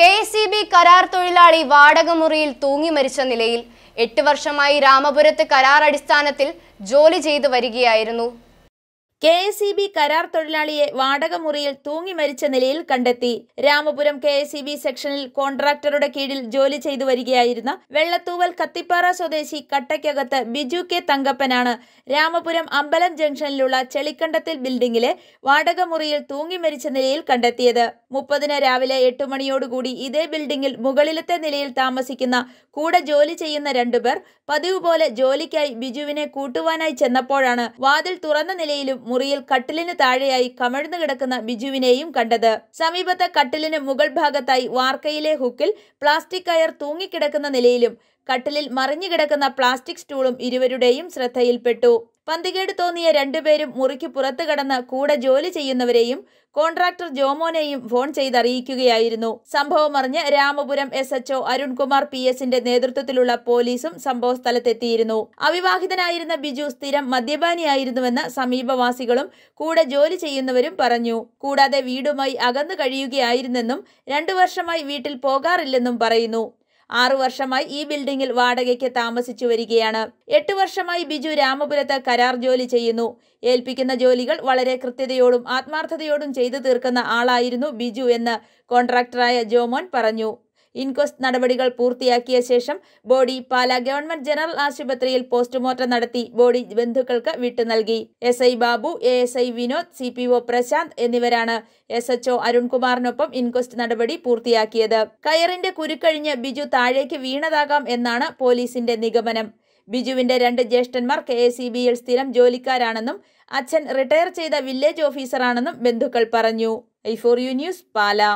K C B കരാർ തൊഴിലാളി വാടകമുറിയിൽ തൂങ്ങി മരിച്ച നിലയിൽ എട്ട് വർഷമായി രാമപുരത്ത് കരാർ അടിസ്ഥാനത്തിൽ ജോലി ചെയ്തു വരികയായിരുന്നു കെ എസ് സി ബി കരാർ തൊഴിലാളിയെ വാടകമുറിയിൽ തൂങ്ങി മരിച്ച നിലയിൽ കണ്ടെത്തി Ramapuram K S C B സെക്ഷനിൽ കോൺട്രാക്ടറുടെ കീഴിൽ ജോലി ചെയ്തു വരികയായിരുന്ന വെള്ളത്തൂവൽ കത്തിപ്പാറ സ്വദേശി കട്ടയ്ക്കകത്ത് ബിജു കെ തങ്കപ്പനാണ് രാമപുരം അമ്പലം ജംഗ്ഷനിലുള്ള ചെളിക്കണ്ടത്തിൽ ബിൽഡിംഗിലെ വാടകമുറിയിൽ തൂങ്ങി മരിച്ച നിലയിൽ കണ്ടെത്തിയത് മുപ്പതിന് രാവിലെ എട്ട് മണിയോടുകൂടി ഇതേ ബിൽഡിംഗിൽ മുകളിലത്തെ നിലയിൽ താമസിക്കുന്ന കൂടെ ജോലി ചെയ്യുന്ന രണ്ടുപേർ പതിവ് പോലെ ജോലിക്കായി ബിജുവിനെ കൂട്ടുവാനായി ചെന്നപ്പോഴാണ് വാതിൽ തുറന്ന നിലയിലും മുറിയിൽ കട്ടിലിന് താഴെയായി കമഴ്ന്നു കിടക്കുന്ന ബിജുവിനെയും കണ്ടത് സമീപത്തെ കട്ടിലിന് മുകൾ ഭാഗത്തായി വാർക്കയിലെ ഹുക്കിൽ പ്ലാസ്റ്റിക് കയർ തൂങ്ങിക്കിടക്കുന്ന നിലയിലും കട്ടിലിൽ മറിഞ്ഞുകിടക്കുന്ന പ്ലാസ്റ്റിക് സ്റ്റൂളും ഇരുവരുടെയും ശ്രദ്ധയിൽപ്പെട്ടു പന്തികേട് തോന്നിയ രണ്ടുപേരും മുറിക്ക് പുറത്തു കടന്ന് കൂടെ ജോലി ചെയ്യുന്നവരെയും കോൺട്രാക്ടർ ജോമോനെയും ഫോൺ ചെയ്തറിയിക്കുകയായിരുന്നു സംഭവം അറിഞ്ഞ് Ramapuram S H O Arunkumar P എസിന്റെ നേതൃത്വത്തിലുള്ള പോലീസും സംഭവ സ്ഥലത്തെത്തിയിരുന്നു അവിവാഹിതനായിരുന്ന ബിജു സ്ഥിരം മദ്യപാനിയായിരുന്നുവെന്ന് സമീപവാസികളും കൂടെ ജോലി ചെയ്യുന്നവരും പറഞ്ഞു കൂടാതെ വീടുമായി അകന്നു കഴിയുകയായിരുന്നെന്നും രണ്ടു വർഷമായി വീട്ടിൽ പോകാറില്ലെന്നും പറയുന്നു ആറു വർഷമായി ഈ ബിൽഡിംഗിൽ വാടകയ്ക്ക് താമസിച്ചു വരികയാണ് എട്ട് വർഷമായി ബിജു രാമപുരത്ത് കരാർ ജോലി ചെയ്യുന്നു ഏൽപ്പിക്കുന്ന ജോലികൾ വളരെ കൃത്യതയോടും ആത്മാർത്ഥതയോടും ചെയ്തു തീർക്കുന്ന ആളായിരുന്നു ബിജു എന്ന് കോൺട്രാക്ടറായ ജോമോൻ പറഞ്ഞു ഇൻക്വസ്റ്റ് നടപടികൾ പൂർത്തിയാക്കിയ ശേഷം ബോഡി പാല ഗവൺമെന്റ് ജനറൽ ആശുപത്രിയിൽ പോസ്റ്റ്മോർട്ടം നടത്തി ബോഡി ബന്ധുക്കൾക്ക് വിട്ടു നൽകി S I Babu A S I Vinod C P O Prashanth എന്നിവരാണ് എസ് എച്ച് ഒ അരുൺകുമാറിനൊപ്പം ഇൻക്വസ്റ്റ് നടപടി പൂർത്തിയാക്കിയത് കയറിന്റെ കുരുക്കഴിഞ്ഞ് ബിജു താഴേക്ക് വീണതാകാം എന്നാണ് പോലീസിന്റെ നിഗമനം ബിജുവിന്റെ രണ്ട് ജ്യേഷ്ഠന്മാർ കെ എസ് സ്ഥിരം ജോലിക്കാരാണെന്നും അച്ഛൻ റിട്ടയർ ചെയ്ത വില്ലേജ് ഓഫീസറാണെന്നും ബന്ധുക്കൾ പറഞ്ഞു I for you news Pala